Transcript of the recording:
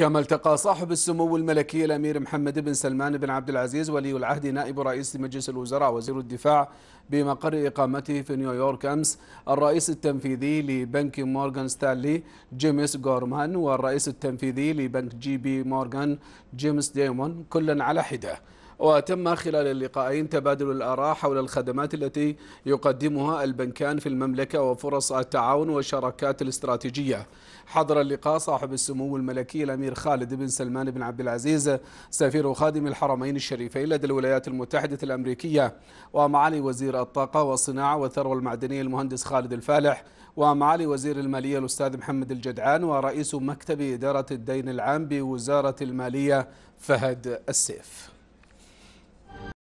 كما التقى صاحب السمو الملكي الأمير محمد بن سلمان بن عبد العزيز ولي العهد نائب رئيس مجلس الوزراء وزير الدفاع بمقر إقامته في نيويورك أمس الرئيس التنفيذي لبنك مورغان ستانلي جيمس غورمان والرئيس التنفيذي لبنك جي بي مورغان جيمس ديمون كلا على حده وتم خلال اللقاءين تبادل الآراء حول الخدمات التي يقدمها البنكان في المملكة وفرص التعاون والشراكات الاستراتيجية حضر اللقاء صاحب السمو الملكي الأمير خالد بن سلمان بن عبد العزيز سفير خادم الحرمين الشريفين لدى الولايات المتحدة الأمريكية ومعالي وزير الطاقة والصناعة والثروة المعدنية المهندس خالد الفالح ومعالي وزير المالية الأستاذ محمد الجدعان ورئيس مكتب إدارة الدين العام بوزارة المالية فهد السيف